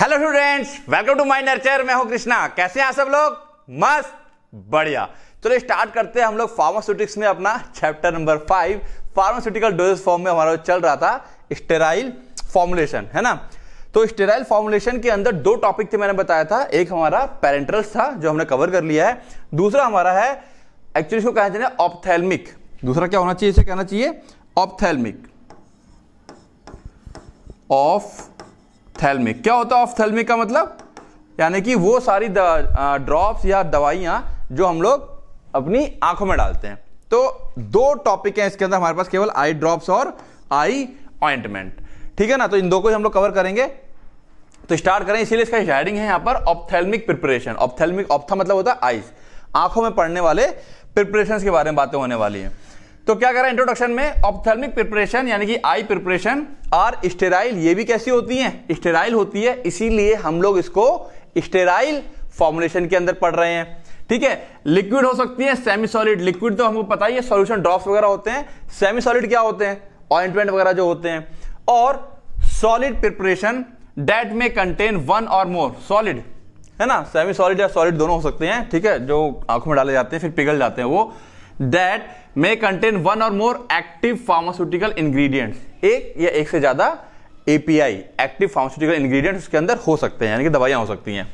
hello students welcome to my nurture मैं हूं कृष्णा कैसे हैं सब लोग मस्त बढ़िया चलो स्टार्ट करते हैं हम लोग फार्मास्यूटिक्स में अपना chapter number five pharmaceutical dosage form में हमारा चल रहा था स्टेराइल फॉर्मुलेशन है ना तो स्टेराइल फॉर्मुलेशन के अंदर दो टॉपिक थे मैंने बताया था एक हमारा पेरेंट्रल्स था जो हमने कवर कर लिया है दूसरा हमारा है एक्चुअली इसको कहना चाहिए ऑप्थेलमिक दूसरा क्या होना चाहिए इसे कहना चाहिए ऑप्थेलमिक ऑफ ऑफ्थेलमिक क्या होता है ऑफ्थेलमिक का मतलब यानी कि वो सारी ड्रॉप्स या दवाइयां जो हम लोग अपनी आंखों में डालते हैं तो दो टॉपिक हैं इसके अंदर हमारे पास केवल आई ड्रॉप्स और आई ऑइंटमेंट ठीक है ना तो इन दो को हम लोग कवर करेंगे तो स्टार्ट करें इसीलिए इसका हेडिंग है यहां पर ऑप्थेलमिक प्रिपरेशन ऑप्थेलमिक ऑप्था मतलब होता है आइस आंखों में पड़ने वाले प्रिपरेशन के बारे में बातें होने वाली हैं तो क्या करें इंट्रोडक्शन में ऑप्थेलमिक प्रिपरेशन यानी कि आई प्रिपरेशन आर स्टेराइल ये भी कैसी होती है स्टेराइल होती है इसीलिए हम लोग इसको स्टेराइल फॉर्मुलेशन के अंदर पढ़ रहे हैं ठीक है लिक्विड हो सकती है सेमी सॉलिड लिक्विड तो हमको पता ही है सॉल्यूशन ड्रॉप्स वगैरह होते हैं सेमी सॉलिड क्या होते हैं ऑइंटमेंट वगैरह जो होते हैं और सॉलिड प्रिपरेशन डेट में contain one or more solid है ना सेमी सॉलिड या सॉलिड दोनों हो सकते हैं ठीक है जो आंखों में डाले जाते हैं फिर पिघल जाते हैं वो that may contain one or more active pharmaceutical ingredients एक या एक से ज़्यादा एपीआई एक्टिव फार्मास्यूटिकल इंग्रेडिएंट्स उसके अंदर हो सकते हैं यानी कि दवाइयां हो सकती हैं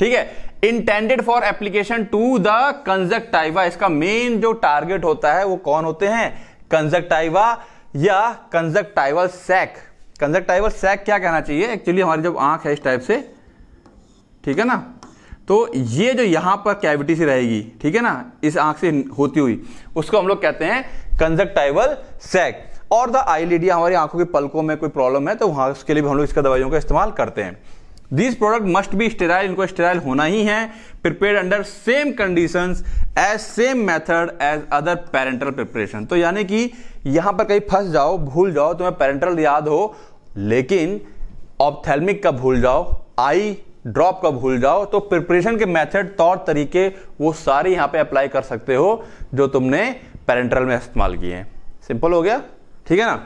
ठीक है intended for application to the conjunctiva इसका मेन जो टारगेट होता है वो कौन होते हैं कंजक्टाइवा या कंजक्टाइवल सैक कंजक्टाइवल सैक क्या कहना चाहिए एक्चुअली हमारी जब आंख है इस टाइप से ठीक है ना तो ये जो यहां पर कैविटी सी रहेगी ठीक है ना इस आंख से होती हुई उसको हम लोग कहते हैं कंजक्टाइवल सैक और द आई लीडिया हमारी आंखों की पलकों में कोई प्रॉब्लम है तो वहां उसके लिए भी हम लोग इसका दवाइयों का इस्तेमाल करते हैं this product must be sterile इनको स्टेराइल होना ही है prepare under same condition as same method as other parenteral preparation तो यानी कि यहां पर कहीं फंस जाओ भूल जाओ तुम्हें पेरेंटल याद हो लेकिन ऑप्थेलमिक का भूल जाओ आई ड्रॉप का भूल जाओ तो प्रिपरेशन के मेथड तौर तरीके वो सारे यहां पे अप्लाई कर सकते हो जो तुमने पेरेंट्रल में इस्तेमाल किए हैं सिंपल हो गया ठीक है ना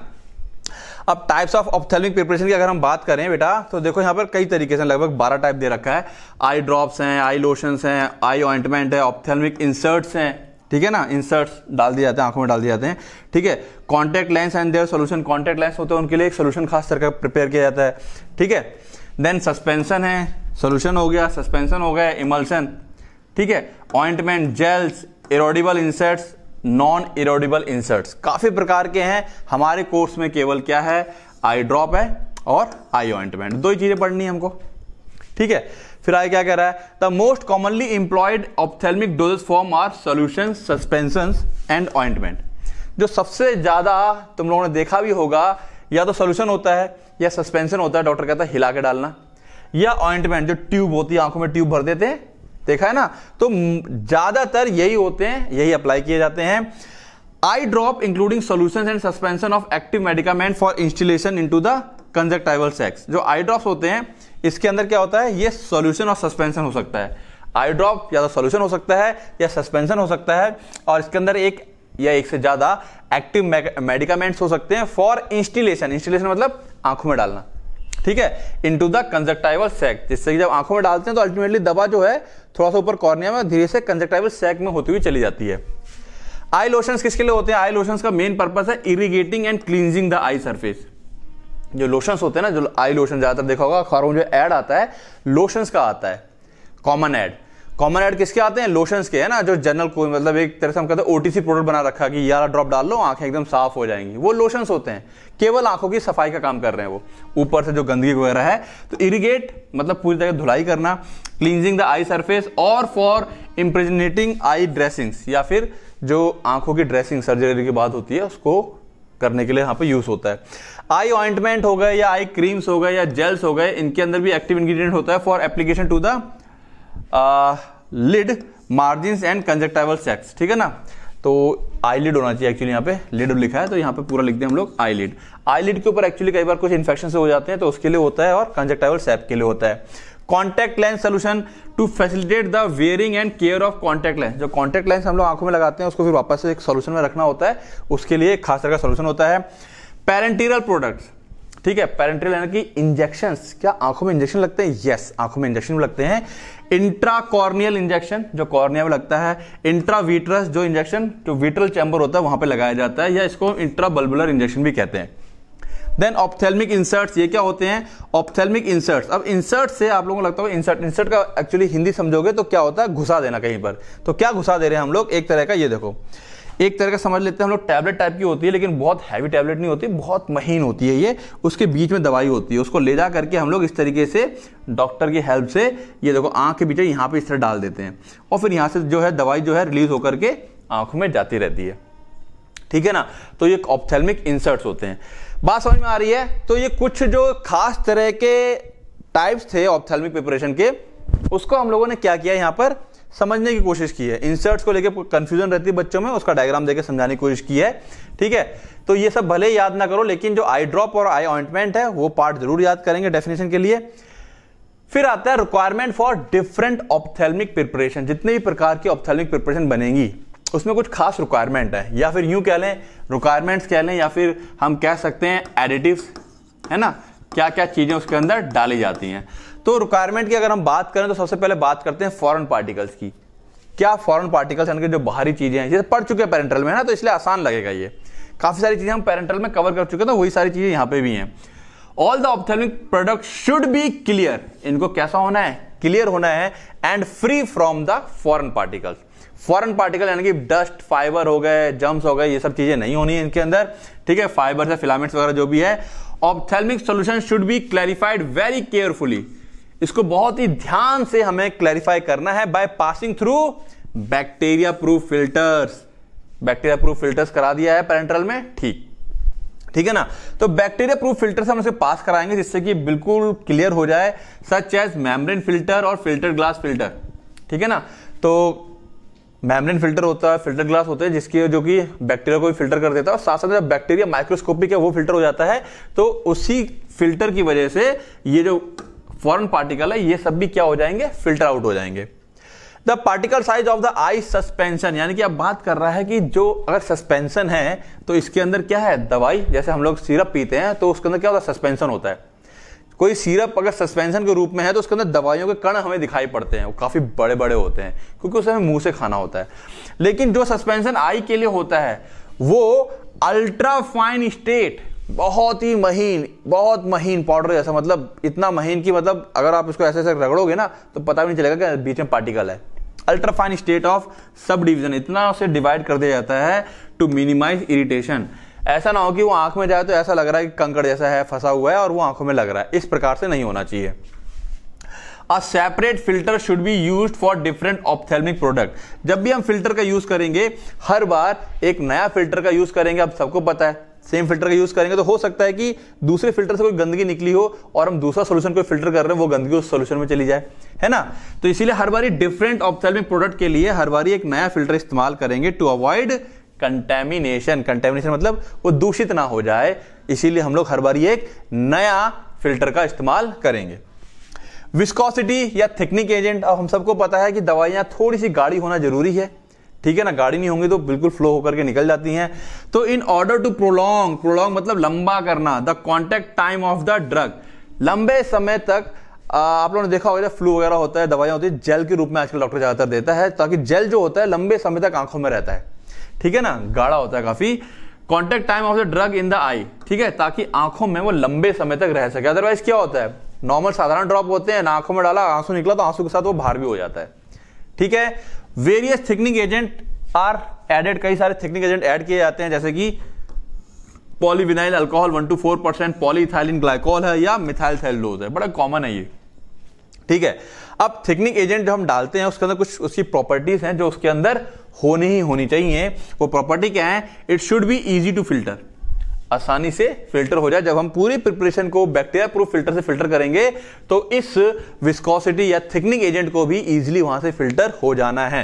अब टाइप्स ऑफ ऑप्थेलमिक प्रिपरेशन की अगर हम बात करें बेटा तो देखो यहां पर कई तरीके से लगभग बारह टाइप दे रखा है आई ड्रॉप्स हैं आई लोशंस हैं आई ऑइंटमेंट है ऑप्थेलमिक इंसर्ट्स हैं ठीक है ना इंसर्ट्स डाल दिए जाते हैं आंखों में डाल दिए जाते हैं ठीक है contact lens and their solution contact lens होते हैं उनके लिए एक सोल्यूशन खास तरह का प्रिपेयर किया जाता है ठीक है देन सस्पेंशन है सोल्यूशन हो गया सस्पेंशन हो गया इमल्सन ठीक है ointment gels erodible inserts non erodible inserts काफ़ी प्रकार के हैं हमारे कोर्स में केवल क्या है आई ड्रॉप है और आई ऑइंटमेंट दो ही चीज़ें पढ़नी है हमको ठीक है फिर आगे क्या कह रहा है the most commonly employed ophthalmic dosage form are solution suspension and ointment जो सबसे ज़्यादा तुम लोगों ने देखा भी होगा या तो सोल्यूशन होता है या सस्पेंशन होता है डॉक्टर कहता है हिला के डालना या ऑइंटमेंट जो ट्यूब होती है आंखों में ट्यूब भर देते हैं देखा है ना तो ज्यादातर यही होते हैं यही अप्लाई किए जाते हैं eye drop including solution and suspension of active medicament for into the conjunctival sacs जो आई ड्रॉप होते हैं इसके अंदर क्या होता है ये सोल्यूशन और सस्पेंशन हो सकता है आई ड्रॉप या तो सोल्यूशन हो सकता है या सस्पेंशन हो सकता है और इसके अंदर एक या एक से ज्यादा एक्टिव मेडिकामेंट्स हो सकते हैं फॉर इंस्टिलेशन इंस्टिलेशन मतलब आंखों में डालना ठीक है इनटू द कंजक्टाइवल सैक जिससे कि जब आंखों में डालते हैं तो अल्टीमेटली दवा जो है थोड़ा सा ऊपर कॉर्निया में धीरे से कंजक्टाइवल सैक में होती हुई चली जाती है आई लोशन किसके लिए होते हैं आई लोशन का मेन पर्पज है irrigating and cleansing the eye surface जो लोशन होते हैं ना जो आई लोशन ज़्यादातर देखा होगा अखबारों में जो एड आता है लोशन का आता है कॉमन एड कॉमन एड किसके आते हैं लोशंस के है ना जो जनरल को मतलब एक तरह से हम कहते हैं ओटीसी प्रोडक्ट बना रखा कि यार ड्रॉप डाल लो आंखें एकदम साफ हो जाएंगी वो लोशंस होते हैं केवल आंखों की सफाई का काम कर रहे हैं वो ऊपर से जो गंदगी वगैरह है तो इरिगेट मतलब पूरी तरह धुलाई करना क्लींजिंग द आई सरफेस और फॉर इम्प्रेजनेटिंग आई ड्रेसिंग्स या फिर जो आंखों की ड्रेसिंग सर्जरी की बात होती है उसको करने के लिए यहाँ पे यूज होता है आई ऑइंटमेंट हो गए या आई क्रीम्स हो गए या जेल्स हो गए इनके अंदर भी एक्टिव इंग्रेडिएंट होता है for application to the lid margin and conjunctival sacs ठीक है ना तो आई लिड होना चाहिए एक्चुअली यहाँ पे लिड लिखा है तो यहाँ पे पूरा लिख हैं हम लोग आई लिड के ऊपर एक्चुअली कई बार कुछ इन्फेक्शन से हो जाते हैं तो उसके लिए होता है और कंजेक्टाइबल सेप के लिए होता है contact lens solution to facilitate the wearing and care of contact lens जो कॉन्टैक्ट लेंस हम लोग आंखों में लगाते हैं उसको फिर वापस एक सोल्यूशन में रखना होता है उसके लिए एक खास तरह का सोल्यूशन होता है पेरेंटीरियल प्रोडक्ट्स ठीक है पेरेंट्रल यानी इंजेक्शन क्या आंखों में इंजेक्शन लगते हैं यस आंखों में इंजेक्शन भी लगते हैं इंट्राकॉर्नियल इंजेक्शन जो कॉर्निया में लगता है इंट्रावीट्रस जो इंजेक्शन जो विट्रल चैम्बर होता है वहां पर लगाया जाता है या इसको इंट्रा बल्बुलर इंजेक्शन भी कहते हैं देन ऑप्थेलमिक इंसर्ट्स ये क्या होते हैं ऑप्थेलमिक इंसर्ट्स अब इंसर्ट से आप लोगों को लगता है इंसर्ट इंसर्ट का एक्चुअली हिंदी समझोगे तो क्या होता है घुसा देना कहीं पर तो क्या घुसा दे रहे हैं हम लोग एक तरह का ये देखो एक तरह का समझ लेते हैं हम लोग टैबलेट टाइप की होती है लेकिन बहुत हैवी टैबलेट नहीं होती बहुत महीन होती है ये उसके बीच में दवाई होती है उसको ले जा करके हम लोग इस तरीके से डॉक्टर की हेल्प से ये देखो आँख के पीछे यहाँ पर इस तरह डाल देते हैं और फिर यहाँ से जो है दवाई जो है रिलीज होकर के आँख में जाती रहती है ठीक है ना तो ये ऑप्थेलमिक इंसर्ट्स होते हैं बात समझ में आ रही है तो ये कुछ जो खास तरह के टाइप्स थे ऑप्थेलमिक प्रिपरेशन के उसको हम लोगों ने क्या किया यहाँ पर समझने की कोशिश की है इंसर्ट्स को लेकर कंफ्यूजन रहती है बच्चों में उसका डायग्राम देकर समझाने की कोशिश की है ठीक है तो ये सब भले याद ना करो लेकिन जो आई ड्रॉप और आई ऑइंटमेंट है वो पार्ट जरूर याद करेंगे डेफिनेशन के लिए फिर आता है requirement for different ophthalmic preparation जितने भी प्रकार की ऑप्थेलमिक प्रिपरेशन बनेगी उसमें कुछ खास रिक्वायरमेंट है या फिर यूं कह लें रिक्वायरमेंट्स कह लें या फिर हम कह सकते हैं एडिटिव्स है ना क्या क्या चीज़ें उसके अंदर डाली जाती हैं तो रिक्वायरमेंट की अगर हम बात करें तो सबसे पहले बात करते हैं फॉरन पार्टिकल्स की क्या फॉरन पार्टिकल्स यानी कि जो बाहरी चीजें हैं जैसे तो पढ़ चुके हैं पेरेंटल में है ना तो इसलिए आसान लगेगा ये काफी सारी चीजें हम पेरेंटल में कवर कर चुके हैं तो वही सारी चीजें यहाँ पे भी हैं all the ophthalmic product should be clear इनको कैसा होना है क्लियर होना है and free from the foreign particles foreign particle यानी कि डस्ट फाइबर हो गए जम्स हो गए ये सब चीजें नहीं होनी है इनके अंदर ठीक है फाइबर से फिलामेंट्स वगैरह जो भी है ophthalmic solution should be clarified very carefully इसको बहुत ही ध्यान से हमें क्लैरिफाई करना है by passing through bacteria proof filters bacteria proof filters करा दिया है पेरेंट्रल में ठीक ठीक है ना तो बैक्टीरिया प्रूफ फिल्टर हम उसे पास कराएंगे जिससे कि बिल्कुल क्लियर हो जाए सच एज मैमरिन फिल्टर और फिल्टर ग्लास फिल्टर ठीक है ना तो मैमरिन फिल्टर होता है फिल्टर ग्लास होता है जिसकी जो कि बैक्टीरिया को भी फिल्टर कर देता है और साथ साथ जब बैक्टीरिया माइक्रोस्कोपिक है वो फिल्टर हो जाता है तो उसी फिल्टर की वजह से ये जो फॉरन पार्टिकल है ये सब भी क्या हो जाएंगे फिल्टर आउट हो जाएंगे the particle size of the eye suspension यानी कि अब बात कर रहा है कि जो अगर सस्पेंशन है तो इसके अंदर क्या है दवाई जैसे हम लोग सिरप पीते हैं तो उसके अंदर क्या होता है सस्पेंशन होता है कोई सिरप अगर सस्पेंशन के रूप में है तो उसके अंदर दवाइयों के कण हमें दिखाई पड़ते हैं वो काफ़ी बड़े बड़े होते हैं क्योंकि उसे हमें मुंह से खाना होता है लेकिन जो सस्पेंशन आई के लिए होता है वो अल्ट्रा फाइन स्टेट बहुत ही महीन बहुत महीन पाउडर जैसा मतलब इतना महीन कि मतलब अगर आप इसको ऐसे ऐसे रगड़ोगे ना तो पता भी नहीं चलेगा कि बीच में पार्टिकल है ultrafine state of subdivision इतना उसे डिवाइड कर दिया जाता है टू मिनिमाइज इरिटेशन ऐसा ना हो कि वो आंख में जाए तो ऐसा लग रहा है कि कंकड़ जैसा है फंसा हुआ है और वो आंखों में लग रहा है इस प्रकार से नहीं होना चाहिए a separate filter should be use for different ophthalmic product जब भी हम फिल्टर का यूज करेंगे हर बार एक नया फिल्टर का यूज करेंगे अब सबको पता है सेम फिल्टर का यूज़ करेंगे तो हो सकता है कि दूसरे फिल्टर से कोई गंदगी निकली हो और हम दूसरा सोल्यूशन कोई फिल्टर कर रहे हैं वो गंदगी उस सोल्यूशन में चली जाए है ना तो इसीलिए हर बारी डिफरेंट ऑप्थेलमिक प्रोडक्ट के लिए हर बारी एक नया फिल्टर इस्तेमाल करेंगे टू अवॉइड कंटेमिनेशन कंटेमिनेशन मतलब वो दूषित ना हो जाए इसीलिए हम लोग हर बारी एक नया फिल्टर का इस्तेमाल करेंगे विस्कोसिटी या थिकनिक एजेंट अब हम सबको पता है कि दवाइयां थोड़ी सी गाढ़ी होना जरूरी है ठीक है ना गाड़ी नहीं होंगी तो बिल्कुल फ्लो होकर के निकल जाती हैं तो in order to prolong prolong मतलब लंबा करना the contact time of the drug लंबे समय तक आप लोगों ने देखा होगा फ्लू वगैरह होता है दवाइयाँ होती है जेल के रूप में आजकल डॉक्टर ज़्यादातर देता है ताकि जेल जो होता है लंबे समय तक आंखों में रहता है ठीक है ना गाढ़ा होता है काफ़ी contact time of the drug in the eye ठीक है ताकि आंखों में वो लंबे समय तक रह सके अदरवाइज क्या होता है नॉर्मल साधारण ड्रॉप होते हैं ना आंखों में डाला आंसू निकला तो आंसू के साथ वो बाहर भी हो जाता है ठीक है various thickening agent are added कई सारे थिकनिंग एजेंट ऐड किए जाते हैं जैसे कि polyvinyl alcohol one two four percent polyethylene glycol है या मिथाइल थैलोज है बड़ा कॉमन है ये ठीक है अब थिकनिंग एजेंट जो हम डालते हैं उसके अंदर कुछ उसकी प्रॉपर्टीज हैं जो उसके अंदर होनी ही होनी चाहिए वो प्रॉपर्टी क्या है it should be easy to filter आसानी से फिल्टर हो जाए जब हम पूरी प्रिपरेशन को बैक्टीरिया प्रूफ फिल्टर से फिल्टर करेंगे तो इस विस्कोसिटी या थिकनिंग एजेंट को भी इजीली वहां से फिल्टर हो जाना है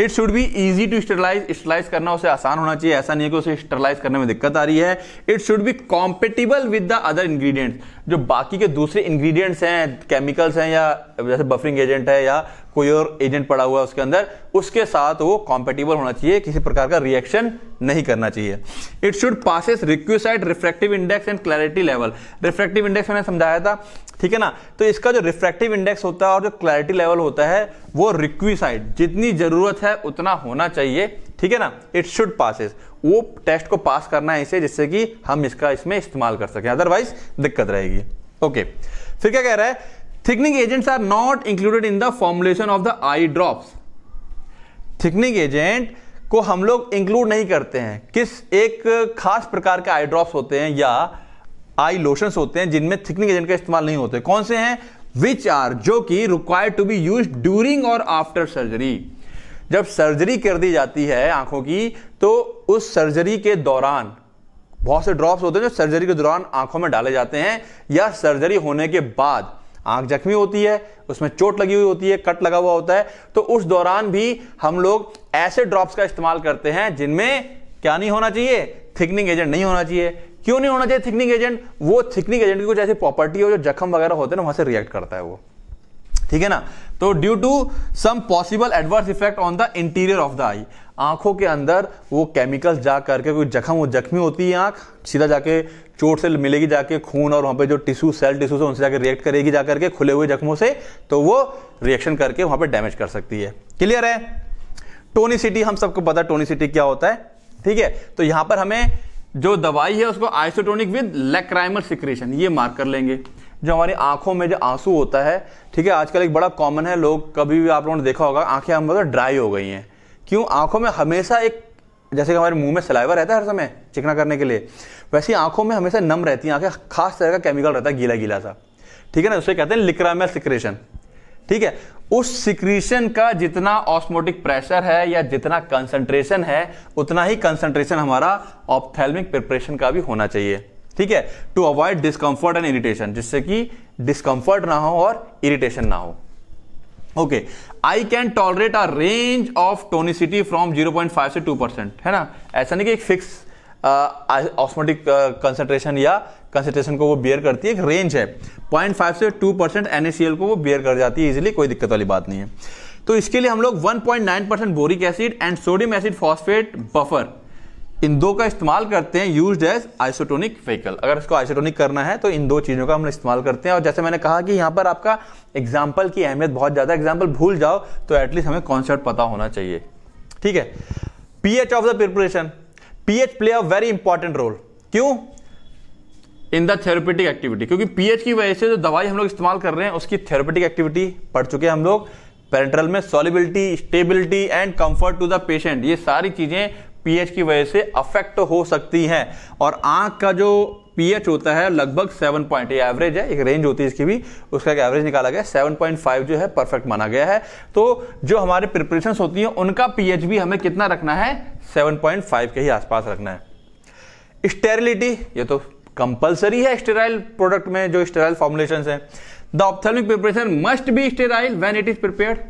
it should be easy to sterilise sterilise करना उसे आसान होना चाहिए ऐसा नहीं है कि उसे स्टरलाइज करने में दिक्कत आ रही है it should be compatible with the other ingredients जो बाकी के दूसरे इंग्रेडिएंट्स हैं केमिकल्स हैं या जैसे बफरिंग एजेंट है या कोई और एजेंट पड़ा हुआ है उसके अंदर उसके साथ वो कॉम्पेटिबल होना चाहिए किसी प्रकार का रिएक्शन नहीं करना चाहिए it should possess requisite refractive index and clarity level refractive index मैंने समझाया था ठीक है ना तो इसका जो रिफ्रेक्टिव इंडेक्स होता है और जो क्लैरिटी लेवल होता है वो रिक्यूसाइड जितनी जरूरत है उतना होना चाहिए ठीक है ना इट शुड पासिस वो टेस्ट को पास करना है इसे जिससे कि हम इसका इसमें इस्तेमाल कर सकें अदरवाइज दिक्कत रहेगी ओके फिर क्या कह रहा है thickening agents are not included in the formulation of the eye drops thickening agent को हम लोग इंक्लूड नहीं करते हैं किस एक खास प्रकार के आई ड्रॉप्स होते हैं या आई लोशन होते हैं जिनमें थिकनिंग एजेंट का इस्तेमाल नहीं होते कौन से हैं विच आर जो कि required to be use during और आफ्टर सर्जरी जब सर्जरी कर दी जाती है आंखों की तो उस सर्जरी के दौरान बहुत से ड्रॉप्स होते हैं जो सर्जरी के दौरान आंखों में डाले जाते हैं या सर्जरी होने के बाद आंख जख्मी होती है उसमें चोट लगी हुई होती है कट लगा हुआ होता है तो उस दौरान भी हम लोग ऐसे ड्रॉप्स का इस्तेमाल करते हैं जिनमें क्या नहीं होना चाहिए थिकनिंग एजेंट नहीं होना चाहिए क्यों नहीं होना चाहिए थिकनिंग एजेंट वो थिकनिंग एजेंट की कुछ ऐसी प्रॉपर्टी हो जो जख्म वगैरह होते हैं ना वहां से रिएक्ट करता है वो ठीक है ना तो due to some possible adverse effect on the interior of the eye आंखों के अंदर वो केमिकल्स जा करके कोई जख्म वो जख्मी होती है आंख सीधा जाके चोट से मिलेगी जाके खून और वहां पे जो टिश्यू सेल टिश्यू से उनसे जाके रिएक्ट करेगी जा करके खुले हुए जख्मों से तो वो रिएक्शन करके वहां पे डैमेज कर सकती है क्लियर है टोनिसिटी हम सबको पता है टोनिसिटी क्या होता है ठीक है तो यहां पर हमें जो दवाई है उसको आइसोटोनिक विद लेक्राइमर सिक्रेशन ये मार्क कर लेंगे जो हमारी आंखों में जो आंसू होता है ठीक है आजकल एक बड़ा कॉमन है लोग कभी भी आप लोगों ने देखा होगा आंखें हम मतलब ड्राई हो गई हैं क्यों आंखों में हमेशा एक जैसे कि हमारे मुंह में सलाइवा रहता है हर समय चिकना करने के लिए वैसे ही आंखों में हमेशा नम रहती है आंखें खास तरह का केमिकल रहता है गीला गीला सा ठीक है ना उसे कहते हैं लिक्रामेल सिक्रेशन ठीक है उस सिक्रीशन का जितना ऑस्मोटिक प्रेशर है या जितना कंसंट्रेशन है उतना ही कंसंट्रेशन हमारा ऑप्थेलमिक प्रिपरेशन का भी होना चाहिए ठीक है to avoid discomfort and irritation जिससे कि डिस्कंफर्ट ना हो और इरिटेशन ना हो okay I can tolerate a range of tonicity from 0.5 से 2 परसेंट है ना ऐसा नहीं कि एक फिक्स ऑस्मोटिक कंसेंट्रेशन या कंसेंट्रेशन को वो बियर करती है एक रेंज है 0.5 से 2 परसेंट एनएसीएल को वो बियर कर जाती है इजिली कोई दिक्कत वाली बात नहीं है तो इसके लिए हम लोग 1.9 percent boric acid and sodium acid phosphate buffer इन दो का इस्तेमाल करते हैं यूज एज आइसोटोनिक व्हीकल अगर इसको आइसोटोनिक करना है तो इन दो चीज़ों का हम इस्तेमाल करते हैं और जैसे मैंने कहा कि यहां पर आपका एग्जाम्पल की अहमियत बहुत ज़्यादा एग्जाम्पल भूल जाओ तो एटलीस्ट हमें कॉन्सेप्ट पता होना चाहिए ठीक है P H of the preparation P H play a very important role क्यों इन द थेरेपेटिक एक्टिविटी क्योंकि पीएच की वजह से जो दवाई हम लोग इस्तेमाल कर रहे हैं उसकी थेरेपेटिक एक्टिविटी पढ़ चुके हैं हम लोग पेरेंट्रल में solubility stability and comfort to the patient ये सारी चीजें पीएच की वजह से अफेक्ट हो सकती हैं और आंख का जो पीएच होता है लगभग सेवन पॉइंट ये एवरेज है एक रेंज होती है इसकी भी उसका एक एवरेज निकाला गया सेवन पॉइंट फाइव जो है परफेक्ट माना गया है तो जो हमारे प्रिपरेशन होती हैं उनका पीएच भी हमें कितना रखना है सेवन पॉइंट फाइव के ही आसपास रखना है स्टेरिलिटी ये तो कंपलसरी है स्टेराइल प्रोडक्ट में जो स्टेराइल फॉर्मुलेशन है the ophthalmic preparation must be sterile when it is prepare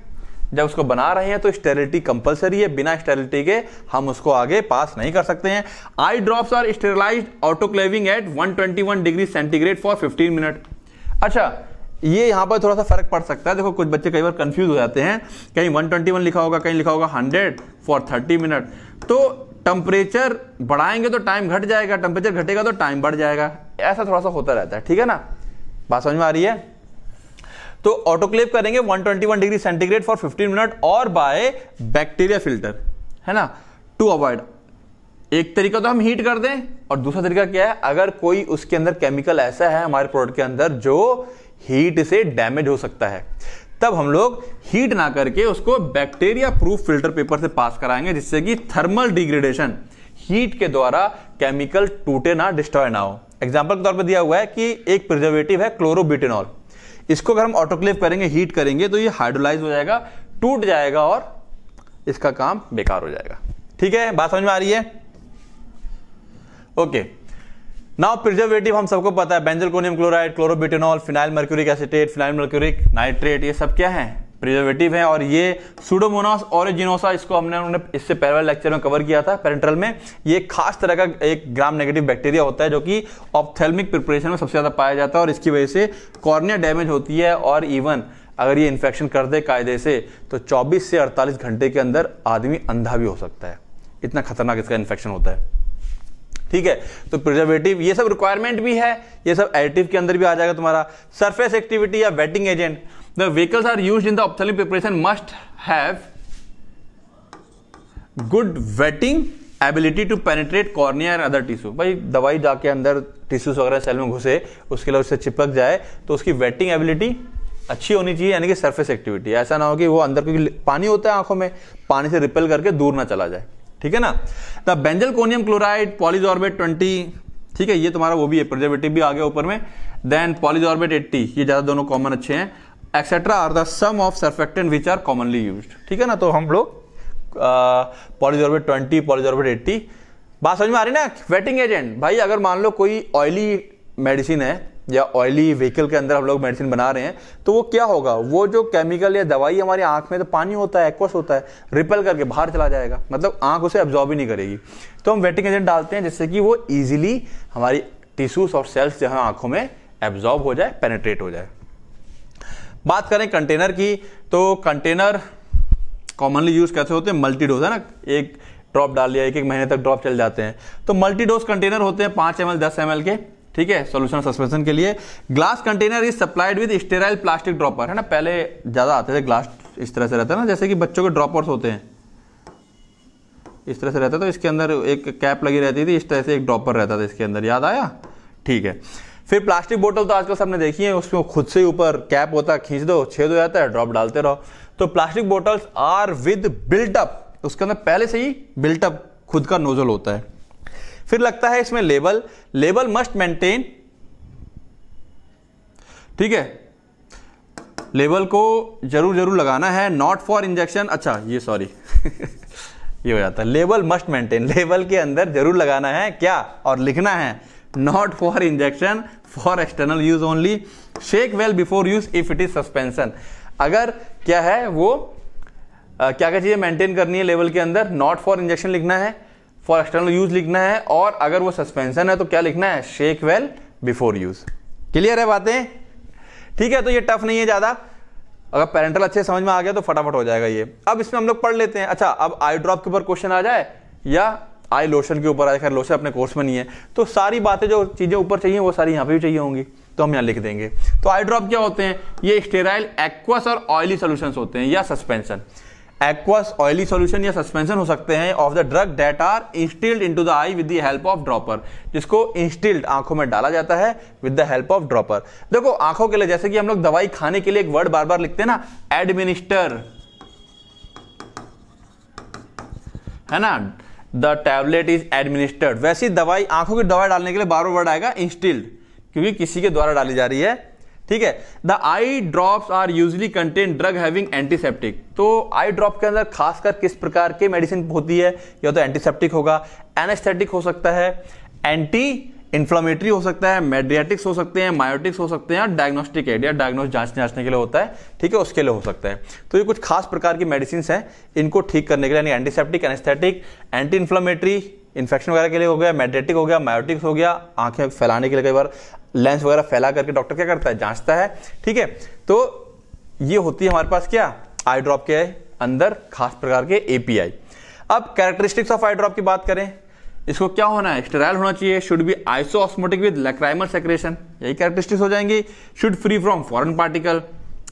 जब उसको बना रहे हैं तो स्टेरिलिटी कंपलसरी है बिना स्टेरिलिटी के हम उसको आगे पास नहीं कर सकते हैं eye drops are sterilise autoclaving at 121 degree centigrade for 15 minute अच्छा ये यहाँ पर थोड़ा सा फर्क पड़ सकता है देखो कुछ बच्चे कई बार कंफ्यूज हो जाते हैं कहीं 121 लिखा होगा कहीं लिखा होगा 100 फॉर 30 मिनट तो टेम्परेचर बढ़ाएंगे तो टाइम घट जाएगा टेम्परेचर घटेगा तो टाइम बढ़ जाएगा ऐसा थोड़ा सा होता रहता है ठीक है ना बात समझ में आ रही है तो ऑटोक्लेव करेंगे 121 डिग्री सेंटीग्रेड फॉर 15 मिनट और बाय बैक्टीरिया फिल्टर है ना टू अवॉइड एक तरीका तो हम हीट कर दें और दूसरा तरीका क्या है अगर कोई उसके अंदर केमिकल ऐसा है हमारे प्रोडक्ट के अंदर जो हीट से डैमेज हो सकता है तब हम लोग हीट ना करके उसको बैक्टीरिया प्रूफ फिल्टर पेपर से पास कराएंगे जिससे कि थर्मल डिग्रेडेशन हीट के द्वारा केमिकल टूटे ना डिस्ट्रॉय ना हो एग्जाम्पल के तौर पर दिया हुआ है कि एक प्रिजर्वेटिव है क्लोरोबिटेनॉल इसको अगर हम ऑटोक्लेव करेंगे हीट करेंगे तो ये हाइड्रोलाइज हो जाएगा टूट जाएगा और इसका काम बेकार हो जाएगा ठीक है बात समझ में आ रही है ओके नाउ प्रिजर्वेटिव हम सबको पता है benzal chloride chlorobutanol phenyl mercuric acetate phenyl mercuric nitrate ये सब क्या है प्रिजर्वेटिव है और ये सुडोमोनास ओरिजिनोसा इसको हमने उन्होंने इससे पहले लेक्चर में कवर किया था पेरेंट्रल में ये खास तरह का एक ग्राम नेगेटिव बैक्टीरिया होता है जो कि ऑप्थेलमिक प्रिपरेशन में सबसे ज़्यादा पाया जाता है और इसकी वजह से कॉर्निया डैमेज होती है और इवन अगर ये इन्फेक्शन कर दे कायदे से तो 24 से 48 घंटे के अंदर आदमी अंधा भी हो सकता है इतना खतरनाक इसका इन्फेक्शन होता है ठीक है तो प्रिजर्वेटिव ये सब रिक्वायरमेंट भी है ये सब एडिटिव के अंदर भी आ जाएगा तुम्हारा सरफेस एक्टिविटी या wetting agent the vehicles are used in the ophthalmic preparation must have good wetting ability to penetrate cornea and other tissue भाई दवाई जाके अंदर टिश्यूज वगैरह सेल में घुसे उसके अलावा उससे चिपक जाए तो उसकी वेटिंग एबिलिटी अच्छी होनी चाहिए यानी कि सरफेस एक्टिविटी ऐसा ना हो कि वो अंदर क्योंकि पानी होता है आंखों में पानी से रिपेल करके दूर ना चला जाए ठीक है ना the benzalkonium chloride polysorbate twenty ठीक है ये तुम्हारा वो भी है प्रिजर्वेटिव भी आ गया ऊपर में देन पॉलीजॉर्बेट एट्टी ये ज़्यादा दोनों कॉमन अच्छे हैं etcetera are the some of surfactant which are commonly use ठीक है ना तो हम लोग पॉलीजोर्बेट ट्वेंटी पॉलीजोर्बेट एट्टी बात समझ में आ रही ना वेटिंग एजेंट भाई अगर मान लो कोई ऑयली मेडिसिन है या ऑयली व्हीकल के अंदर हम लोग मेडिसिन बना रहे हैं तो वो क्या होगा वो जो केमिकल या दवाई हमारी आंख में तो पानी होता है एक्वस होता है रिपेल करके बाहर चला जाएगा मतलब आंख उसे एब्जॉर्ब ही नहीं करेगी तो हम वेटिंग एजेंट डालते हैं जिससे कि वो ईजिली हमारी टिश्यूज और सेल्स जो है आंखों में एब्जॉर्ब हो जाए पेनेट्रेट हो जाए बात करें कंटेनर की तो कंटेनर कॉमनली यूज कैसे होते हैं मल्टी डोज है ना एक ड्रॉप डाल लिया एक एक महीने तक ड्रॉप चल जाते हैं तो मल्टी डोज कंटेनर होते हैं पांच एम एल दस एम एल के ठीक है सोल्यूशन सस्पेंशन के लिए glass container is supplied with sterile plastic dropper है ना पहले ज़्यादा आते थे ग्लास इस तरह से रहता है ना जैसे कि बच्चों के ड्रॉपर्स होते हैं इस तरह से रहता था तो इसके अंदर एक कैप लगी रहती थी इस तरह से एक ड्रॉपर रहता था इसके अंदर याद आया ठीक है फिर प्लास्टिक बोतल तो आजकल सबने देखी है उसमें खुद से ऊपर कैप होता है खींच दो छेद हो जाता है ड्रॉप डालते रहो तो plastic bottles are with built up उसके अंदर पहले से ही बिल्टअप खुद का नोजल होता है फिर लगता है इसमें लेबल लेबल मस्ट मेंटेन ठीक है लेबल को जरूर जरूर लगाना है नॉट फॉर इंजेक्शन अच्छा ये सॉरी ये हो जाता है लेबल मस्ट मेंटेन लेबल के अंदर जरूर लगाना है क्या और लिखना है not for injection for external use only shake well before use if it is suspension अगर क्या है वो आ, क्या क्या चीज़ें मेंटेन करनी है लेवल के अंदर नॉट फॉर इंजेक्शन लिखना है फॉर एक्सटर्नल यूज लिखना है और अगर वो सस्पेंशन है तो क्या लिखना है shake well before use clear है बातें ठीक है तो ये टफ नहीं है ज़्यादा अगर पेरेंटल अच्छे समझ में आ गया तो फटाफट हो जाएगा ये अब इसमें हम लोग पढ़ लेते हैं अच्छा अब आई ड्रॉप के ऊपर क्वेश्चन आ जाए या आई लोशन के ऊपर आया खैर लोशन अपने कोर्स में नहीं है तो सारी बातें जो चीज़ें ऊपर चाहिए वो सारी यहाँ पे भी चाहिए होंगी तो हम यहाँ लिख देंगे तो आई ड्रॉप क्या होते हैं ये स्टेराइल एक्वस और ऑयली सोल्यूशन होते हैं या सस्पेंशन एक्वस ऑयली सोल्यूशन या सस्पेंशन हो सकते हैं of the drug that are instilled into the eye with the help of dropper जिसको इंस्टिल्ड आंखों में डाला जाता है with the help of dropper देखो आंखों के लिए जैसे कि हम लोग दवाई खाने के लिए एक वर्ड बार बार लिखते हैं ना एडमिनिस्टर है ना द टैबलेट इज एडमिनिस्टर्ड वैसी दवाई आंखों की दवाई डालने के लिए बार वर्ड आएगा इंस्टिल्ड क्योंकि किसी के द्वारा डाली जा रही है ठीक है the eye drops are usually contain drug having antiseptic तो आई ड्रॉप के अंदर खासकर किस प्रकार के मेडिसिन होती है या तो एंटीसेप्टिक होगा एनेस्थेटिक हो सकता है एंटी इन्फ्लामेटरी हो सकता है मेड्रियाटिक्स हो सकते हैं मायोटिक्स हो सकते हैं डायग्नोस्टिक एड या डायग्नोस जांचने जांचने के लिए होता है ठीक है उसके लिए हो सकता है तो ये कुछ खास प्रकार की मेडिसिन हैं इनको ठीक करने के लिए यानी antiseptic anaesthetic anti inflammatory infection वगैरह के लिए हो गया मेड्रेटिक हो गया मायोटिक्स हो गया आंखें फैलाने के लिए कई बार लेंस वगैरह फैला करके डॉक्टर क्या करता है जांचता है ठीक है तो ये होती है हमारे पास क्या आई ड्रॉप के अंदर खास प्रकार के एपीआई अब कैरेक्टरिस्टिक्स ऑफ आई ड्रॉप की बात करें इसको क्या होना है स्टेराइल होना चाहिए should be iso osmotic with lacrimal secretion यही कैरेक्टरिस्टिक्स हो जाएंगी should free from foreign particle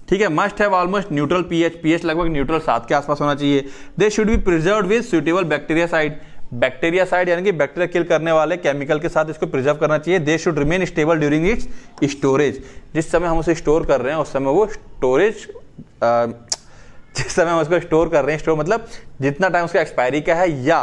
ठीक है must have almost neutral pH pH लगभग न्यूट्रल सात के आसपास होना चाहिए they should be preserve with suitable bactericide bactericide यानी कि बैक्टीरिया किल करने वाले केमिकल के साथ इसको प्रिजर्व करना चाहिए they should remain stable during its storage जिस समय हम उसे स्टोर कर रहे हैं उस समय वो स्टोरेज जिस समय हम उसको स्टोर कर रहे हैं स्टोर मतलब जितना टाइम उसका एक्सपायरी का है या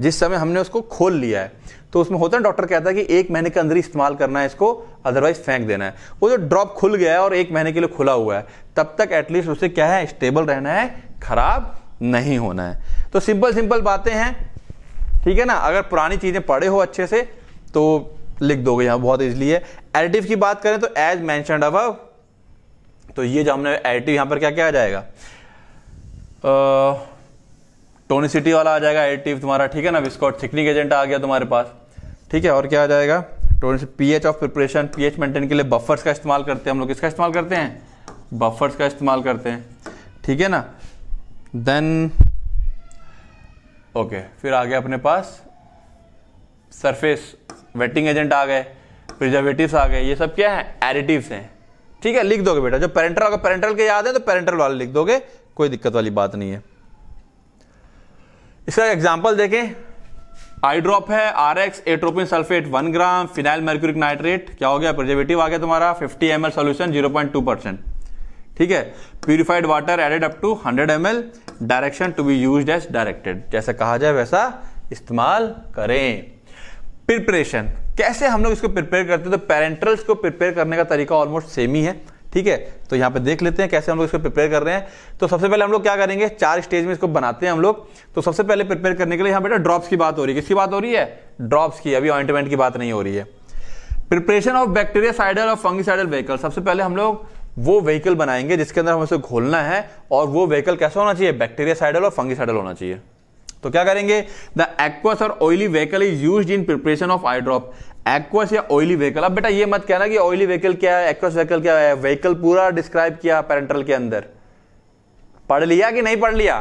जिस समय हमने उसको खोल लिया है तो उसमें होता है डॉक्टर कहता है कि एक महीने के अंदर ही इस्तेमाल करना है इसको अदरवाइज फेंक देना है वो जो ड्रॉप खुल गया है और एक महीने के लिए खुला हुआ है तब तक एटलीस्ट उसे क्या है स्टेबल रहना है खराब नहीं होना है तो सिंपल सिंपल बातें हैं ठीक है ना अगर पुरानी चीज़ें पड़े हो अच्छे से तो लिख दोगे यहां बहुत इजिली है एडिटिव की बात करें तो एज मैं तो ये जो हमने एडिटिव यहां पर क्या क्या आ जाएगा आ, टोनिसिटी वाला आ जाएगा एडिटिव तुम्हारा ठीक है ना विस्कॉट थिकनिंग एजेंट आ गया तुम्हारे पास ठीक है और क्या आ जाएगा P pH of preparation pH maintain के लिए बफर्स का इस्तेमाल करते हैं हम लोग किसका इस्तेमाल करते हैं बफर्स का इस्तेमाल करते हैं ठीक है ना देन ओके okay, फिर आ गया अपने पास सरफेस वेटिंग एजेंट आ गए प्रिजर्वेटिव आ गए ये सब क्या है एडिटिव्स हैं ठीक है लिख दोगे बेटा जो पेरेंटल अगर पेरेंटल के याद है तो पेरेंटल वाले लिख दोगे कोई दिक्कत वाली बात नहीं है इसका एग्जाम्पल देखें आई ड्रॉप है R X atropine sulphate one gram phenyl mercuric nitrate क्या हो गया प्रिजर्वेटिव आ गया तुम्हारा 50 M L solution zero point two percent ठीक है purified water added up to 100 M L direction to be use as directed जैसा कहा जाए वैसा इस्तेमाल करें प्रिपरेशन कैसे हम लोग इसको प्रिपेयर करते हैं तो पेरेंट्रल्स को प्रिपेयर करने का तरीका ऑलमोस्ट सेम ही है ठीक है तो यहाँ पे देख लेते हैं कैसे हम लोग इसको प्रिपेयर कर रहे हैं तो सबसे पहले हम लोग क्या करेंगे चार स्टेज में इसको बनाते हैं हम लोग तो सबसे पहले प्रिपेयर करने के लिए यहाँ बेटा ड्रॉप्स की बात हो रही है किसकी बात हो रही है ड्रॉप्स की अभी ऑइंटमेंट की बात नहीं हो रही है प्रिपरेशन ऑफ बैक्टीरिया साइडल और फंगिसाइडल व्हीकल सबसे पहले हम लोग वो व्हीकल बनाएंगे जिसके अंदर हमें उसे घोलना है और वो व्हीकल कैसा होना चाहिए बैक्टीरिया साइडल और फंगिसाइडल होना चाहिए तो क्या करेंगे द एक्वस और oily vehicle is use in preparation of eye drop aqueous या ऑयली व्हीकल अब बेटा ये मत कहना कि ऑयली व्हीकल क्या है एक्वस व्हीकल क्या है व्हीकल पूरा डिस्क्राइब किया पेरेंटल के अंदर पढ़ लिया कि नहीं पढ़ लिया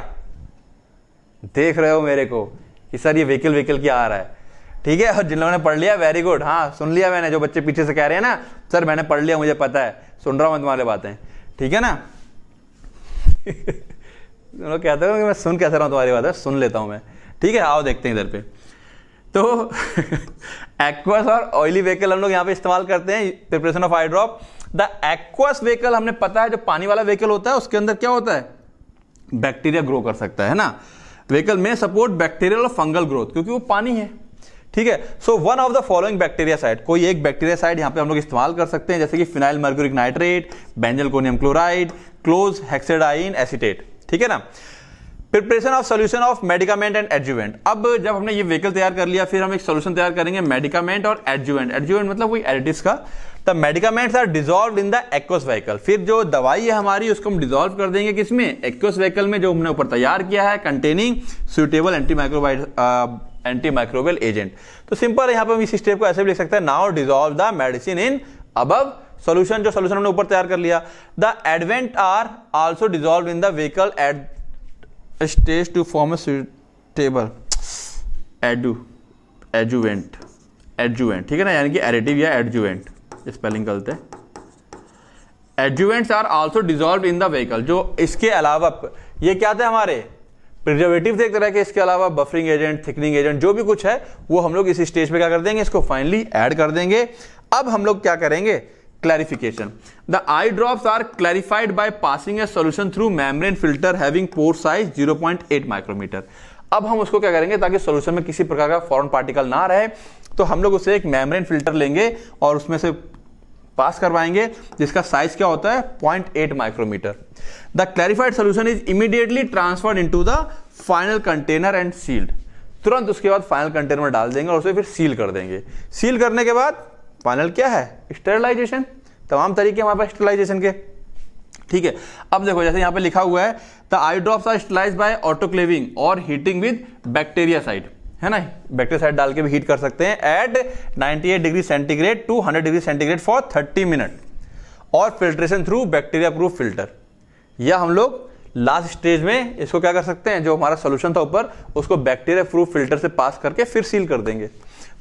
देख रहे हो मेरे को कि सर ये व्हीकल व्हीकल क्या आ रहा है ठीक है और जिन लोगों ने पढ़ लिया वेरी गुड हाँ सुन लिया मैंने जो बच्चे पीछे से कह रहे हैं ना सर मैंने पढ़ लिया मुझे पता है सुन रहा हूं मैं तुम्हारी बातें ठीक है ना लोग कहते हो मैं सुन कैसे रहा हूं तुम्हारी बातें सुन लेता हूं मैं ठीक है आओ देखते हैं इधर पे तो एक्वस और ऑयली व्हीकल हम लोग यहाँ पे इस्तेमाल करते हैं preparation of eye drop the aqueous vehicle हमने पता है जो पानी वाला व्हीकल होता है उसके अंदर क्या होता है बैक्टीरिया ग्रो कर सकता है ना व्हीकल में सपोर्ट बैक्टीरियल और फंगल ग्रोथ क्योंकि वो पानी है ठीक है so one of the following bactericide कोई एक बैक्टीरिया साइड यहाँ पे हम लोग इस्तेमाल कर सकते हैं जैसे कि phenyl mercuric nitrate benzalkonium chloride chlorhexidine acetate ठीक है ना preparation of solution of medicament and adjuvant अब जब हमने ये व्हीकल तैयार कर लिया फिर हम एक सोल्यूशन तैयार करेंगे मेडिकामेंट और एडजुवेंट एडजुवेंट मतलब कोई एडिटिस का the medicaments are dissolve in the aqueous vehicle फिर जो दवाई है हमारी उसको हम डिजोल्व कर देंगे किसमें एक्वस व्हीकल में जो हमने ऊपर तैयार किया है containing suitable antimicrobial antimicrobial agent तो सिंपल यहाँ पर हम इस स्टेप को ऐसे भी लिख सकते हैं now dissolve the medicine in above solution जो सोल्यूशन हमने ऊपर तैयार कर लिया the adjuvant are also dissolve in the vehicle at stage to form a एडू एजुवेंट एडजुवेंट ठीक है ना यानी कि एडिटिव या एडजुवेंट स्पेलिंग गलत है adjuvants are also dissolve in the vehicle जो इसके अलावा ये क्या थे हमारे प्रिजर्वेटिव थे एक तरह के इसके अलावा बफरिंग एजेंट थिकनिंग एजेंट जो भी कुछ है वो हम लोग इस स्टेज पे क्या कर देंगे इसको फाइनली एड कर देंगे अब हम लोग क्या करेंगे clarification the eye drops are clarified by passing a solution through membrane filter having pore size 0.8 micrometer अब हम उसको क्या करेंगे ताकि सॉल्यूशन में किसी प्रकार का फॉरेन पार्टिकल ना रहे तो हम लोग उसे एक मेम्ब्रेन फिल्टर लेंगे और उसमें से पास करवाएंगे जिसका साइज क्या होता है 0.8 micrometer the clarified solution is immediately transferred into the final container and sealed तुरंत उसके बाद फाइनल कंटेनर में डाल देंगे और उसे फिर सील कर देंगे सील करने के बाद फाइनल क्या है स्टेरलाइजेशन तमाम तरीके हमारे पास स्टेलाइजेशन के ठीक है अब देखो जैसे यहां पे लिखा हुआ है the eye drops are sterilise by autoclaving और हीटिंग विद बैक्टीरिया साइड है ना बैक्टीरिया साइड डाल के भी हीट कर सकते हैं at 98 degree centigrade to hundred degree centigrade for 30 minute और filtration through bacteria proof filter यह हम लोग लास्ट स्टेज में इसको क्या कर सकते हैं जो हमारा सोल्यूशन था ऊपर उसको बैक्टीरिया प्रूफ फिल्टर से पास करके फिर सील कर देंगे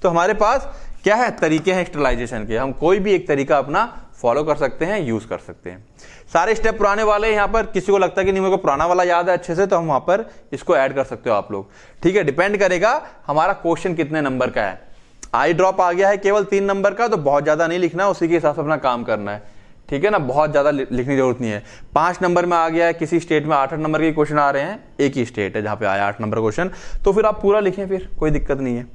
तो हमारे पास क्या है तरीके हैं एक्सटर्नलाइजेशन के हम कोई भी एक तरीका अपना फॉलो कर सकते हैं यूज कर सकते हैं सारे स्टेप पुराने वाले यहाँ पर किसी को लगता है कि नहीं मेरे को पुराना वाला याद है अच्छे से तो हम वहाँ पर इसको ऐड कर सकते हो आप लोग ठीक है डिपेंड करेगा हमारा क्वेश्चन कितने नंबर का है आई ड्रॉप आ गया है केवल तीन नंबर का तो बहुत ज़्यादा नहीं लिखना उसी के हिसाब से अपना काम करना है ठीक है ना बहुत ज़्यादा लिखने की जरूरत नहीं है पाँच नंबर में आ गया है किसी स्टेट में आठ आठ नंबर के क्वेश्चन आ रहे हैं एक ही स्टेट है जहाँ पे आया आठ नंबर क्वेश्चन तो फिर आप पूरा लिखें फिर कोई दिक्कत नहीं है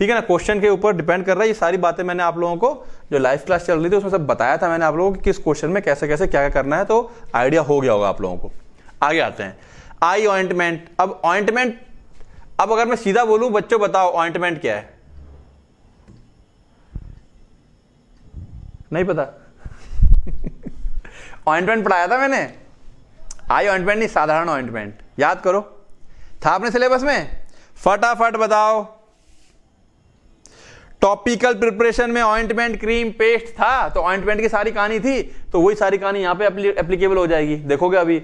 ठीक है ना क्वेश्चन के ऊपर डिपेंड कर रहा है ये सारी बातें मैंने आप लोगों को जो लाइव क्लास चल रही थी उसमें सब बताया था मैंने आप लोगों को कि किस क्वेश्चन में कैसे कैसे क्या क्या करना है तो आइडिया हो गया होगा आप लोगों को आगे आते हैं आई ऑइंटमेंट अब ऑइंटमेंट अब अगर मैं सीधा बोलूं बच्चों बताओ ऑइंटमेंट क्या है नहीं पता ऑइंटमेंट पढ़ाया था मैंने आई ऑइंटमेंट नहीं साधारण ऑइंटमेंट याद करो था अपने सिलेबस में फटाफट बताओ टॉपिकल प्रिपरेशन में ऑइंटमेंट क्रीम पेस्ट था तो ऑइंटमेंट की सारी कहानी थी तो वही सारी कहानी यहां पे एप्लीकेबल हो जाएगी देखोगे अभी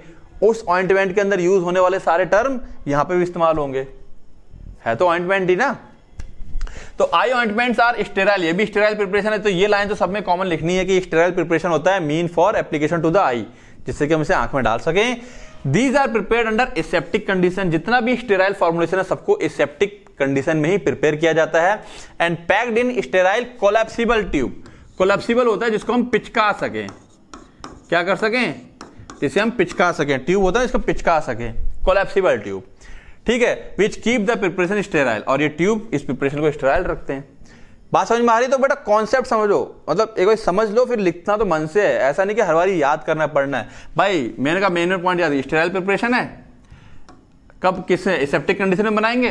उस ऑइंटमेंट के अंदर यूज होने वाले सारे टर्म यहाँ पे भी इस्तेमाल होंगे है तो ऑइंटमेंट ही ना तो आई ऑइंटमेंट्स आर स्टेराइल ये भी स्टेराइल प्रिपरेशन है तो ये लाइन तो सब में कॉमन लिखनी है कि स्टेराइल प्रिपरेशन होता है mean for application to the eye जिससे कि हम इसे आंख में डाल सकें these are prepare under aseptic condition जितना भी स्टेराइल फॉर्मुलेशन है सबको एसेप्टिक कंडीशन में ही प्रिपेयर किया जाता है and packed in sterile collapsible tube collapsible होता है जिसको हम पिचका सकें क्या कर सकें जिसे हम पिचका सकें ट्यूब होता है जिसको पिचका सकें कोलेप्सिबल ट्यूब ठीक है which keep the preparation sterile और ये ट्यूब इस प्रिपरेशन को स्टेराइल रखते हैं बात समझ में आ रही तो बेटा कॉन्सेप्ट समझो मतलब एक बार समझ लो फिर लिखना तो मन से है ऐसा नहीं कि हर बार याद करना पड़ना है भाई मैंने कहा मेन पॉइंट याद स्टेराइल प्रिपरेशन है कब किस सेप्टिक कंडीशन में बनाएंगे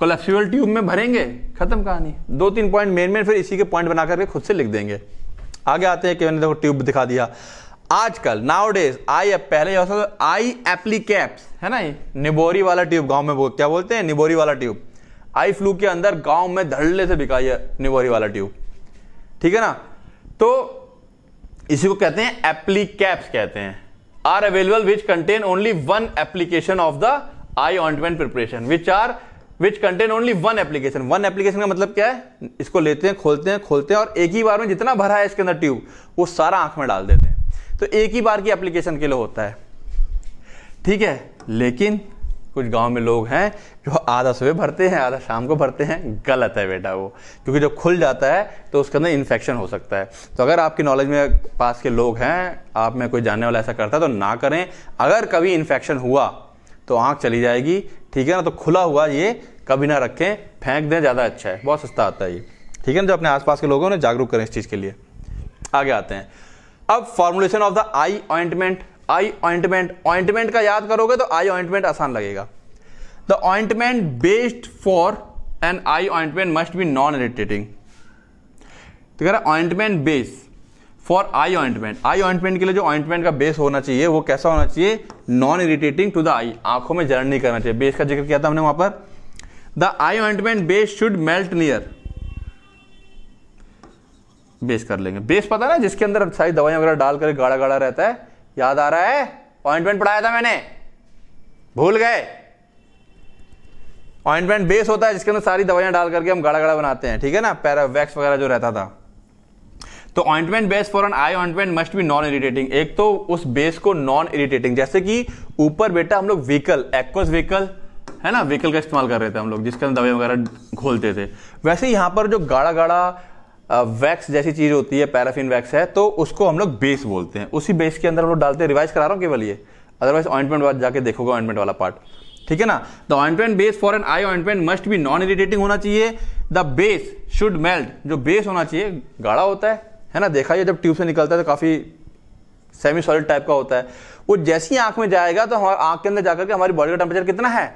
कोलेप्सिबल ट्यूब में भरेंगे खत्म कहानी दो तीन पॉइंट मेन मेन फिर इसी के पॉइंट बना करके खुद से लिख देंगे आगे आते हैं कि मैंने देखो ट्यूब दिखा दिया आजकल नाउ डेज आई एप पहले आई एप्ली कैप्स है ना ये निबोरी वाला ट्यूब गांव में वो क्या बोलते हैं निबोरी वाला ट्यूब आई फ्लू के अंदर गांव में धड़ल्ले से बिकाई है निबोरी वाला ट्यूब ठीक है ना तो इसी को कहते हैं एप्ली कैप्स कहते हैं are available which contain only one application of the eye ointment preparation which are which contain only one application one application का मतलब क्या है इसको लेते हैं खोलते हैं खोलते हैं और एक ही बार में जितना भरा है इसके अंदर ट्यूब वो सारा आंख में डाल देते हैं तो एक ही बार की एप्लीकेशन के लिए होता है ठीक है लेकिन कुछ गांव में लोग हैं जो आधा सुबह भरते हैं आधा शाम को भरते हैं गलत है बेटा वो क्योंकि जब खुल जाता है तो उसके अंदर इन्फेक्शन हो सकता है तो अगर आपकी नॉलेज में पास के लोग हैं आप में कोई जानने वाला ऐसा करता है तो ना करें अगर कभी इन्फेक्शन हुआ तो आँख चली जाएगी ठीक है ना तो खुला हुआ ये कभी ना रखें फेंक दें ज़्यादा अच्छा है बहुत सस्ता आता है ये ठीक है ना जो अपने आसपास के लोगों ने जागरूक करें इस चीज़ के लिए आगे आते हैं अब formulation of the eye ointment eye ointment ointment का याद करोगे तो आई ऑइंटमेंट आसान लगेगा the ointment based for an eye ointment must be non irritating तो कह रहा है ointment based for eye ointment eye ointment के लिए जो ऑइंटमेंट का बेस होना चाहिए वो कैसा होना चाहिए non irritating to the eye आंखों में जर्न नहीं करना चाहिए बेस का जिक्र किया था हमने वहां पर the eye ointment base should melt near base कर लेंगे बेस पता ना जिसके अंदर सारी दवाइयां वगैरह डालकर गाढ़ा गाढ़ा रहता है याद आ रहा है ऑइंटमेंट पढ़ाया था मैंने भूल गए ऑइंटमेंट बेस होता है जिसके अंदर सारी दवाइयां डाल करके हम गाढ़ा गाढ़ा बनाते हैं ठीक है ना पैरावैक्स वगैरह जो रहता था तो ointment base for an eye ointment must be non irritating एक तो उस बेस को नॉन इरिटेटिंग जैसे कि ऊपर बेटा हम लोग व्हीकल एक्वस व्हीकल है ना व्हीकल का इस्तेमाल कर रहे थे हम लोग जिसके अंदर दवाई वगैरह घोलते थे वैसे यहाँ पर जो गाढ़ा गाढ़ा वैक्स जैसी चीज़ होती है पैराफिन वैक्स है तो उसको हम लोग बेस बोलते हैं उसी बेस के अंदर हम लोग डालते हैं रिवाइज करा रहा हूँ केवल ये अदरवाइज ऑइंटमेंट वाला जाके देखोगे ऑइंटमेंट वाला पार्ट ठीक है ना the ointment base for an eye ointment must भी नॉन इरिटेटिंग होना चाहिए द बेस शुड मेल्ट जो बेस होना चाहिए गाढ़ा होता है है ना देखा ये जब ट्यूब से निकलता है तो काफ़ी सेमी सॉलिड टाइप का होता है वो जैसी आंख में जाएगा तो हमारे आंख के अंदर जाकर के हमारी बॉडी का टेम्परेचर कितना है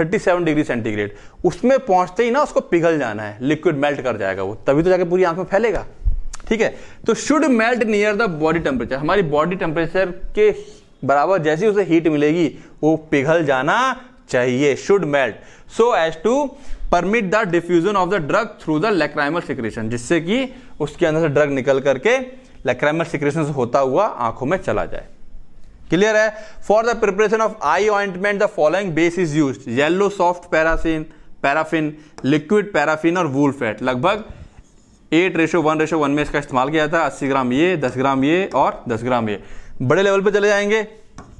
37 डिग्री सेंटीग्रेड उसमें पहुंचते ही ना उसको पिघल जाना है लिक्विड मेल्ट कर जाएगा वो तभी तो जाके पूरी आंख में फैलेगा ठीक है तो should melt near the body temperature हमारी बॉडी टेम्परेचर के बराबर जैसी उसे हीट मिलेगी वो पिघल जाना चाहिए should melt so as to permit the diffusion of the drug through the lacrimal secretion जिससे कि उसके अंदर से ड्रग निकल करके लेक्राइमल सिक्रेशन से होता हुआ आंखों में चला जाए क्लियर है for the preparation of eye ointment the following base is use yellow soft paraffin paraffin liquid paraffin और वूल फैट लगभग eight ratio one ratio one में इसका इस्तेमाल किया था अस्सी ग्राम ये दस ग्राम ये और दस ग्राम ये बड़े लेवल पे चले जाएंगे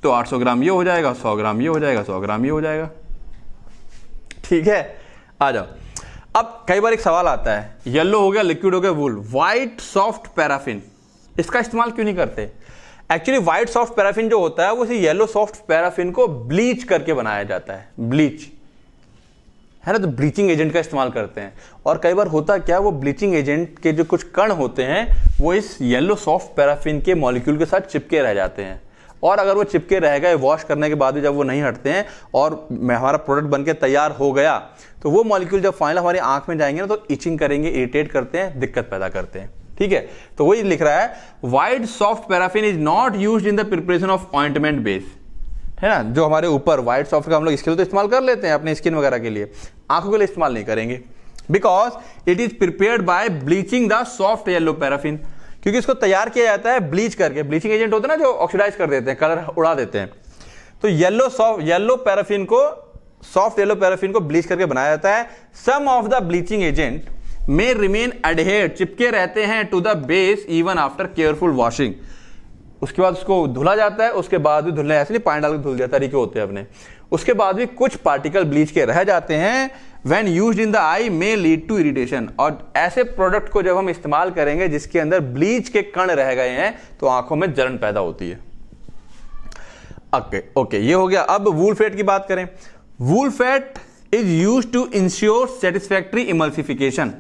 तो आठ सौ ग्राम ये हो जाएगा सौ ग्राम ये हो जाएगा सौ ग्राम ये हो जाएगा ठीक है आ जाओ अब कई बार एक सवाल आता है येलो हो गया लिक्विड हो गया वूल वाइट सॉफ्ट पैराफिन इसका इस्तेमाल क्यों नहीं करते एक्चुअली व्हाइट सॉफ्ट पैराफिन जो होता है वो इसी येलो सॉफ्ट पैराफिन को ब्लीच करके बनाया जाता है ब्लीच है ना तो ब्लीचिंग एजेंट का इस्तेमाल करते हैं और कई बार होता क्या वो ब्लीचिंग एजेंट के जो कुछ कण होते हैं वो इस येलो सॉफ्ट पैराफिन के मॉलिक्यूल के साथ चिपके रह जाते हैं और अगर वो चिपके रह गए वॉश करने के बाद भी जब वो नहीं हटते हैं और हमारा प्रोडक्ट के तैयार हो गया तो वो मॉलिक्यूल जब फाइनल हमारी आंख में जाएंगे ना तो इचिंग करेंगे इरिटेट करते हैं दिक्कत पैदा करते हैं ठीक है तो वही लिख रहा है white soft paraffin is not use in the preparation of ointment base है ना जो हमारे ऊपर वाइट सॉफ्ट का हम लोग इसके लिए तो इस्तेमाल कर लेते हैं अपने स्किन वगैरह के लिए आंखों के लिए इस्तेमाल नहीं करेंगे because it is prepare by bleaching the soft yellow paraffin क्योंकि इसको तैयार किया जाता है ब्लीच करके ब्लीचिंग एजेंट होते हैं ना जो ऑक्सीडाइज कर देते हैं कलर उड़ा देते हैं तो येलो सॉफ्ट येलो पैराफिन को सॉफ्ट येलो पैराफिन को ब्लीच करके बनाया जाता है some of the bleaching agent में रिमेन एडहेड चिपके रहते हैं to the base even after careful washing उसके बाद उसको धुला जाता है उसके बाद भी धुलने ऐसे नहीं पानी डाल के धुल जाता तरीके होते हैं अपने उसके बाद भी कुछ पार्टिकल ब्लीच के रह जाते हैं when use in the eye may lead to irritation और ऐसे प्रोडक्ट को जब हम इस्तेमाल करेंगे जिसके अंदर ब्लीच के कण रह गए हैं तो आंखों में जलन पैदा होती है ओके ओके ये हो गया अब वूल फैट की बात करें wool fat is use to ensure satisfactory emulsification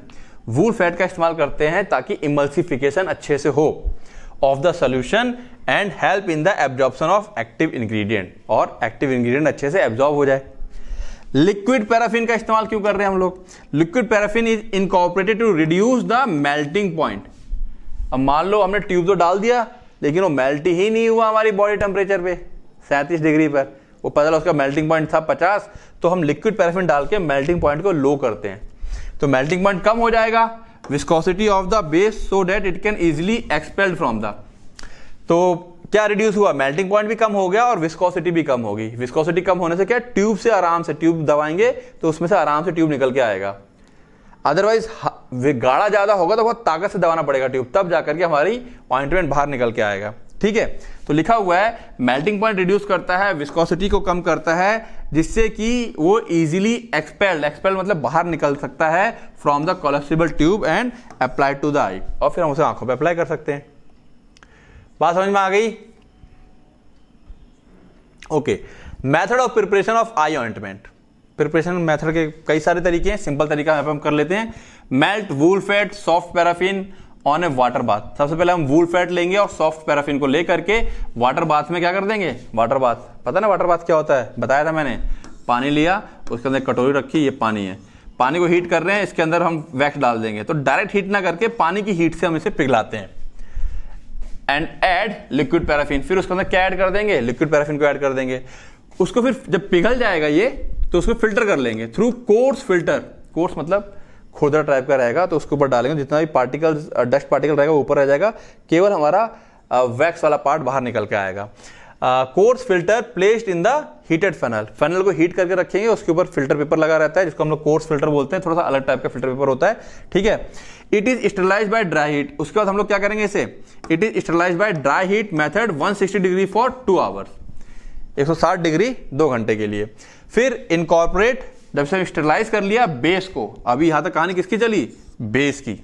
wool fat का इस्तेमाल करते हैं ताकि इमल्सिफिकेशन अच्छे से हो of the solution and help in the absorption of active ingredient और एक्टिव इंग्रीडियंट अच्छे से एब्जॉर्ब हो जाए लिक्विड पैराफिन का इस्तेमाल क्यों कर रहे हैं हम लोग liquid paraffin is incorporated to reduce the melting point अब मान लो हमने ट्यूब तो डाल दिया लेकिन वो मेल्ट ही नहीं हुआ हमारी बॉडी टेम्परेचर पे सैंतीस डिग्री पर वो पता चला उसका मेल्टिंग पॉइंट था पचास तो हम लिक्विड पैराफिन डाल के मेल्टिंग पॉइंट को लो करते हैं तो मेल्टिंग पॉइंट कम हो जाएगा viscosity of the base so that it can easily expelled from the तो क्या रिड्यूस हुआ मेल्टिंग पॉइंट भी कम हो गया और विस्कोसिटी भी कम होगी विस्कोसिटी कम होने से क्या ट्यूब से आराम से ट्यूब दबाएंगे तो उसमें से आराम से ट्यूब निकल के आएगा अदरवाइज गाढ़ा ज्यादा होगा तो बहुत ताकत से दबाना पड़ेगा ट्यूब तब जाकर के हमारी ऑइंटमेंट बाहर निकल के आएगा ठीक है तो लिखा हुआ है मेल्टिंग पॉइंट रिड्यूस करता है विस्कोसिटी को कम करता है जिससे कि वो इजीली एक्सपेल्ड एक्सपेल्ड मतलब बाहर निकल सकता है from the collapsible tube and apply to the eye और फिर हम उसे आंखों पर अप्लाई कर सकते हैं बात समझ में आ गई okay method of preparation of eye ointment preparation method के कई सारे तरीके हैं सिंपल तरीका हम कर लेते हैं melt wool fat soft paraffin on a water bath सबसे पहले हम वूल फैट लेंगे और सॉफ्ट पैराफिन को लेकर के वाटर बाथ में क्या कर देंगे वाटर बाथ पता ना वाटर बाथ क्या होता है बताया था मैंने पानी लिया उसके अंदर कटोरी रखी ये पानी है पानी को हीट कर रहे हैं इसके अंदर हम वैक्स डाल देंगे तो डायरेक्ट हीट ना करके पानी की हीट से हम इसे पिघलाते हैं एंड एड लिक्विड पैराफिन फिर उसके अंदर क्या ऐड कर देंगे लिक्विड पैराफिन को ऐड कर देंगे उसको फिर जब पिघल जाएगा ये तो उसको फिल्टर कर लेंगे थ्रू कोर्स फिल्टर कोर्स मतलब खोदर टाइप का रहेगा तो उसके ऊपर डालेंगे जितना भी पार्टिकल डस्ट पार्टिकल रहेगा ऊपर रह जाएगा केवल हमारा वैक्स वाला पार्ट बाहर निकल के आएगा coarse filter placed in the heated funnel funnel को हीट करके रखेंगे उसके ऊपर फिल्टर पेपर लगा रहता है जिसको हम लोग कोर्स फिल्टर बोलते हैं थोड़ा सा अलग टाइप का फिल्टर पेपर होता है ठीक है it is sterilise by dry heat उसके बाद हम लोग क्या करेंगे इसे it is sterilise by dry heat method 160 degree for two hours 160 degree दो घंटे के लिए फिर इनकॉर्पोरेट जब से स्टरलाइज कर लिया बेस को अभी यहां तक कहानी किसकी चली बेस की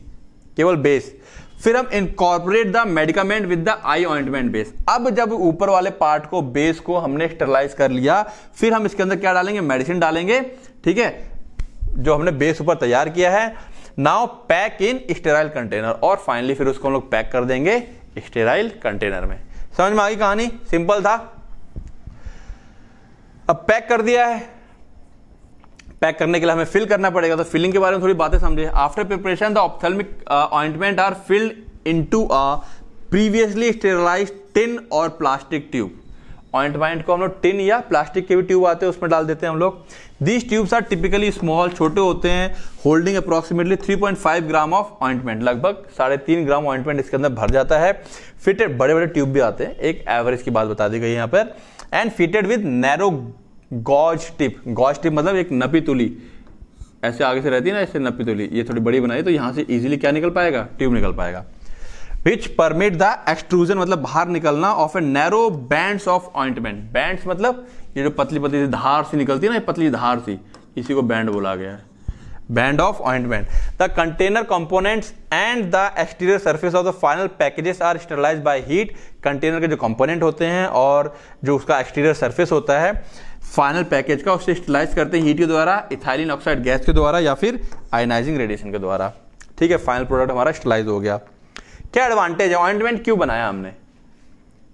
केवल बेस फिर हम incorporate the medicament with the eye ointment base अब जब ऊपर वाले पार्ट को बेस को हमने स्टरलाइज कर लिया फिर हम इसके अंदर क्या डालेंगे मेडिसिन डालेंगे ठीक है जो हमने बेस ऊपर तैयार किया है now pack in sterile container और फाइनली फिर उसको हम लोग पैक कर देंगे स्टेराइल कंटेनर में समझ में आ गई कहानी सिंपल था अब पैक कर दिया है पैक करने के लिए हमें फिल करना पड़ेगा तो फिलिंग के बारे में थोड़ी बातें समझिए after preparation the ophthalmic ointment are filled to a previously sterilise tin और प्लास्टिक ट्यूब ऑइंटमेंट को हम लोग टिन या प्लास्टिक के भी ट्यूब आते हैं उसमें डाल देते हैं हम लोग these tubes are typically small छोटे होते हैं holding approximately 3.5 gram of ointment लगभग साढ़े तीन ग्राम ऑइंटमेंट इसके अंदर भर जाता है फिटेड बड़े बड़े ट्यूब भी आते हैं एक एवरेज की बात बता दी गई यहाँ पर and fitted with narrow gauge tip gauge tip मतलब एक नपी तुली ऐसे आगे से रहती है ना ऐसे नपी तुली ये थोड़ी बड़ी बनाई तो यहाँ से ईजिली क्या निकल पाएगा ट्यूब निकल पाएगा विच परमिट द एक्सट्रूजन मतलब बाहर निकलना of a narrow band of ointment band मतलब ये जो पतली पतली धार सी निकलती है ना पतली धार सी इसी को बैंड बोला गया है band of ointment the container components and the exterior surface of the final packages are sterilise by heat container के जो कॉम्पोनेंट होते हैं और जो उसका एक्सटीरियर सर्फेस होता है फाइनल पैकेज का उसे स्टरलाइज करते हैं हीट के द्वारा इथाइलिन ऑक्साइड गैस के द्वारा या फिर आयनाइजिंग रेडिएशन के द्वारा ठीक है फाइनल प्रोडक्ट हमारा स्टलाइज हो गया क्या एडवांटेज है ऑइंटमेंट क्यों बनाया हमने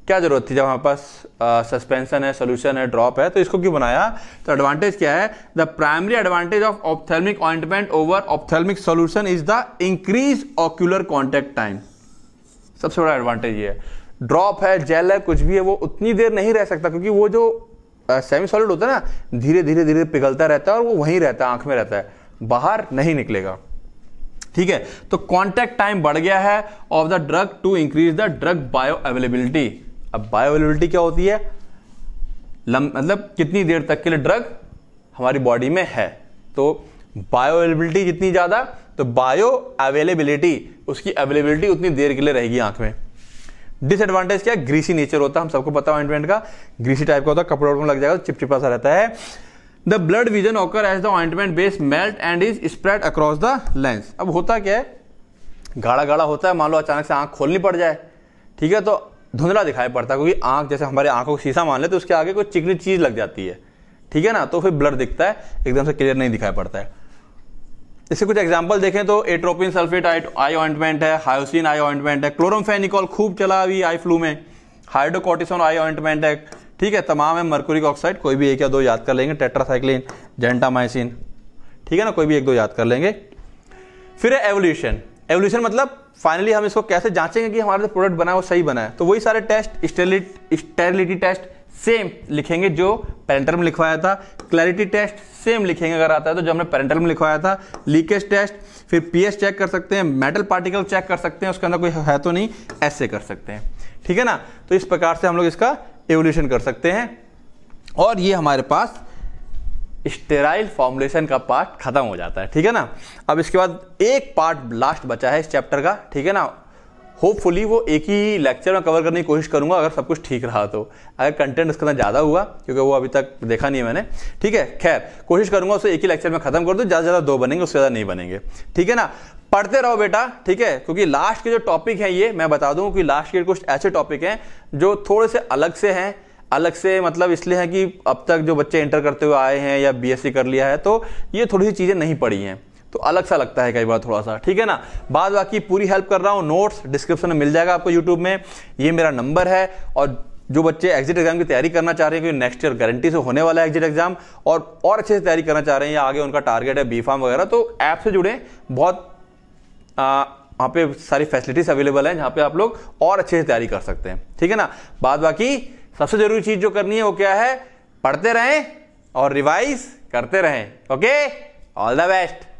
क्या जरूरत थी जब हमारे पास सस्पेंशन है सोल्यूशन है ड्रॉप है तो इसको क्यों बनाया तो एडवांटेज क्या है the primary advantage of ophthalmic ointment over ophthalmic solution is the increase ocular contact time सबसे बड़ा एडवांटेज ये है ड्रॉप है जेल है कुछ भी है वो उतनी देर नहीं रह सकता क्योंकि वो जो सेमी सॉलिड होता है ना धीरे धीरे धीरे पिघलता रहता है और वो वहीं रहता है आंख में रहता है बाहर नहीं निकलेगा ठीक है तो कॉन्टैक्ट टाइम बढ़ गया है of the drug to increase the drug bioavailability अब बायो अवेलेबिलिटी क्या होती है मतलब कितनी देर तक के लिए ड्रग हमारी बॉडी में है तो बायो अवेलेबिलिटी जितनी ज़्यादा तो बायो अवेलेबिलिटी उसकी अवेलेबिलिटी उतनी देर के लिए रहेगी आंख में डिसएडवांटेज क्या ग्रीसी नेचर होता है हम सबको पता है ऑइंटमेंट का ग्रीसी टाइप का होता है कपड़ों में लग जाएगा तो चिपचिपा सा रहता है the blurred vision occur as the ointment base melt and is spread across the lens अब होता क्या है गाढ़ा गाढ़ा होता है मान लो अचानक से आंख खोलनी पड़ जाए ठीक है तो धुंधला दिखाई पड़ता है क्योंकि आंख जैसे हमारे आंखों को शीशा मान ले तो उसके आगे कोई चिकनी चीज़ लग जाती है ठीक है ना तो फिर ब्लड दिखता है एकदम से क्लियर नहीं दिखाई पड़ता है इससे कुछ एग्जाम्पल देखें तो एट्रोपिन सल्फेट आई ऑइंटमेंट है हायोसिन आई ऑइंटमेंट है क्लोरोफेनिकॉल खूब चला अभी आई फ्लू में हाइड्रोकोटिसन आई ऑइंटमेंट है ठीक है तमाम है मर्कुरिक ऑक्साइड कोई भी एक या दो याद कर लेंगे टेट्राथाइक्लिन जेंटामाइसिन ठीक है ना कोई भी एक दो याद कर लेंगे फिर है एवोल्यूशन एवोल्यूशन मतलब फाइनली हम इसको कैसे जांचेंगे कि हमारा जो प्रोडक्ट बना है वो सही बना है तो वही सारे टेस्ट स्टेरिलिटी टेस्ट सेम लिखेंगे जो पेरेंटर में लिखवाया था क्लैरिटी टेस्ट सेम लिखेंगे अगर आता है तो जो हमने पेरेंटल में लिखवाया था लीकेज टेस्ट फिर पीएच चेक कर सकते हैं मेटल पार्टिकल चेक कर सकते हैं उसके अंदर कोई है तो नहीं ऐसे कर सकते हैं ठीक है ना तो इस प्रकार से हम लोग इसका एवोल्यूशन कर सकते हैं और ये हमारे पास स्टेराइल फॉर्मुलेशन का पार्ट खत्म हो जाता है ठीक है ना अब इसके बाद एक पार्ट लास्ट बचा है इस चैप्टर का ठीक है ना होपफुली वो एक ही लेक्चर में कवर करने की कोशिश करूंगा अगर सब कुछ ठीक रहा तो अगर कंटेंट उसके अंदर ज़्यादा हुआ क्योंकि वो अभी तक देखा नहीं है मैंने ठीक है खैर कोशिश करूंगा उसे एक ही लेक्चर में खत्म कर दो ज़्यादा से ज़्यादा दो बनेंगे उससे ज़्यादा नहीं बनेंगे ठीक है ना पढ़ते रहो बेटा ठीक है क्योंकि लास्ट के जो टॉपिक है ये मैं बता दूं कि लास्ट के कुछ ऐसे टॉपिक हैं जो थोड़े से अलग से हैं अलग से मतलब इसलिए है कि अब तक जो बच्चे इंटर करते हुए आए हैं या बीएससी कर लिया है तो ये थोड़ी सी चीज़ें नहीं पड़ी हैं तो अलग सा लगता है कई बार थोड़ा सा ठीक है ना बाद बाकी पूरी हेल्प कर रहा हूँ नोट्स डिस्क्रिप्शन में मिल जाएगा आपको यूट्यूब में ये मेरा नंबर है और जो बच्चे एग्जिट एग्जाम की तैयारी करना चाह रहे हैं क्योंकि नेक्स्ट ईयर गारंटी से होने वाला है एग्जिट एग्जाम और और अच्छे से तैयारी करना चाह रहे हैं या आगे उनका टारगेट है बी फार्म वगैरह तो ऐप से जुड़े बहुत वहां पे सारी फैसिलिटीज अवेलेबल है जहां पे आप लोग और अच्छे से तैयारी कर सकते हैं ठीक है ना बाद बाकी सबसे जरूरी चीज जो करनी है वो क्या है पढ़ते रहें और रिवाइज करते रहें ओके ऑल द बेस्ट